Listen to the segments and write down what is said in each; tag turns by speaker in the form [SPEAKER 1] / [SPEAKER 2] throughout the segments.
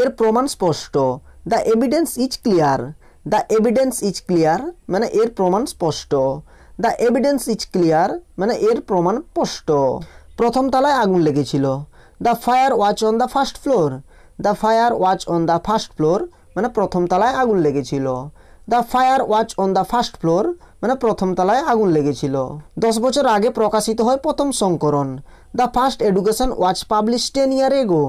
[SPEAKER 1] এর প্রমাণ স্পষ্ট the evidence is clear the evidence is clear মানে এর প্রমাণ স্পষ্ট দ্য এভিডেন্স ইজ ক্লিয়ার মানে এর প্রমাণ স্পষ্ট প্রথম তালায় আগুন লেগেছিল the fire was on the first floor the fire was on the first floor মানে প্রথম তালায় আগুন লেগেছিল the fire was on the first floor মানে প্রথম তালায় আগুন লেগেছিল দশ বছর আগে প্রকাশিত হয় প্রথম সংকরণ the first edition was publish ten year ago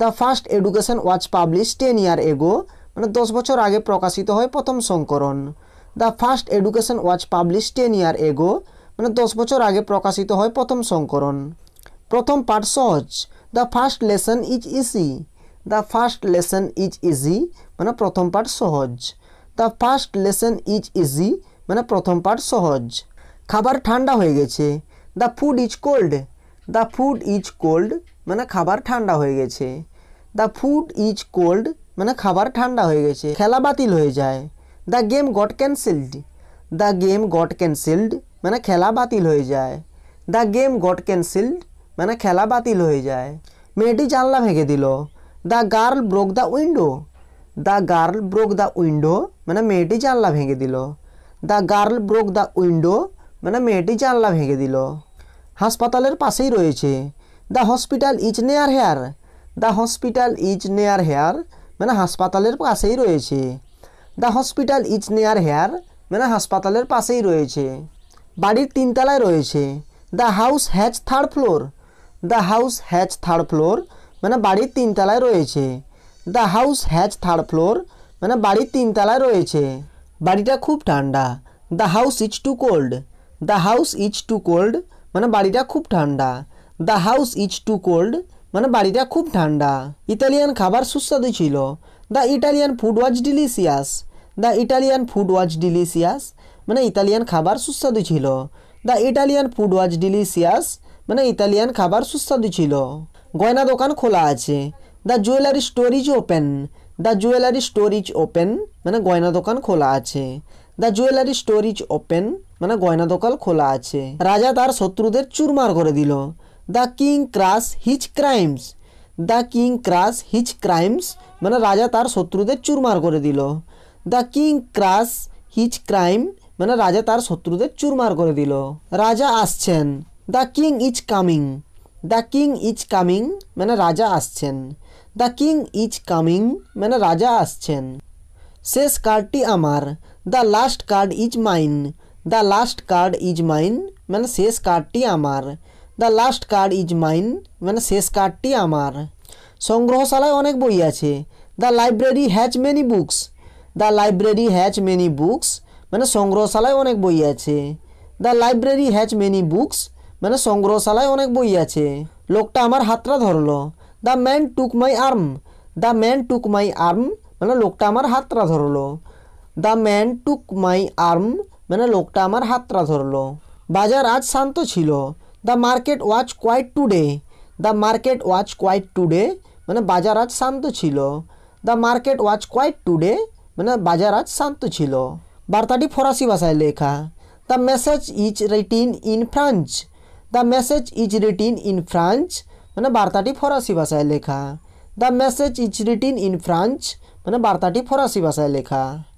[SPEAKER 1] the first edition was publish ten year ago মানে দশ বছর আগে প্রকাশিত হয় প্রথম সংকরণ the first edition was publish ten year ago মানে দশ বছর আগে প্রকাশিত হয় প্রথম সংকরণ প্রথম পাঠ সহজ the first lesson is easy the first lesson is easy মানে প্রথম পাঠ সহজ the first lesson is easy মানে প্রথম পাঠ সহজ খাবার ঠান্ডা হয়ে গেছে the food is cold the food is cold মানে খাবার ঠান্ডা হয়ে গেছে দ্য ফুড ইজ কোল্ড মানে খাবার ঠান্ডা হয়ে গেছে খেলা বাতিল হয়ে যায় the game got cancelled the game got cancelled মানে খেলা বাতিল হয়ে যায় দ্য গেম গট ক্যান্সেলড মানে খেলা বাতিল হয়ে যায় মেয়েটি জানলা ভেঙে দিল the girl broke the window the girl broke the window মানে মেয়েটি জানলা ভেঙে দিল the girl broke the window মানে মেয়েটি জানলা ভেঙে দিল হাসপাতালের পাশেই রয়েছে the hospital is near here the hospital is near here মানে হাসপাতালের পাশেই রয়েছে the hospital is near here মানে হাসপাতালের পাশেই রয়েছে বাড়ির তিনতলায় রয়েছে the house has third floor the house has third floor মানে বাড়ির তিনতলায় রয়েছে the house has third floor মানে বাড়ির তিনতলায় রয়েছে বাড়িটা খুব ঠান্ডা the house is too cold the house is too cold মানে বাড়িটা খুব ঠান্ডা the house is too cold মানে বাড়িটা খুব ঠান্ডা ইতালিয়ান খাবার সুস্বাদু ছিল the Italian food was delicious the Italian food was delicious মানে ইতালিয়ান খাবার সুস্বাদু ছিল the Italian food was delicious মানে ইতালিয়ান খাবার সুস্বাদু ছিল গয়না দোকান খোলা আছে the jewellery store is open the jewellery store is open মানে গয়না দোকান খোলা আছে the jewellery store is open মানে গয়না দোকান খোলা আছে রাজা তার শত্রুদের চুরমার করে দিল the king crush his crimes the king crush his crimes মানে রাজা তার শত্রুদের চুরমার করে দিল the king crush his crime মানে রাজা তার শত্রুদের চুরমার করে দিল রাজা আসছেন the king is coming the king is coming মানে রাজা আসছেন দ্য কিং ইজ কামিং মানে রাজা আসছেন শেষ কার্ডটি আমার the last card is mine the last card is mine মানে শেষ কার্ডটি আমার the last card is mine মানে শেষ কার্ডটি আমার সংগ্রহশালায় অনেক বই আছে the library has many books the library has many books মানে সংগ্রহশালায় অনেক বই আছে the library has many books মানে সংগ্রহশালায় অনেক বই আছে লোকটা আমার হাতটা ধরলো the man took my arm the man took my arm মানে লোকটা আমার হাতটা ধরলো the man took my arm মানে লোকটা আমার হাতটা ধরলো বাজার আজ শান্ত ছিল the market was quiet today the market was quiet today मैंने बजार आज शांत छो the market was quiet today मैंने बजार आज शांत छो बार्ताटी फरासी भाषा लेखा the message is written in French the message is written in French मैंने बार्ताटी फरासी भाषा लेखा the message is written in French मैंने बार्ताटी फरासी भाषा लेखा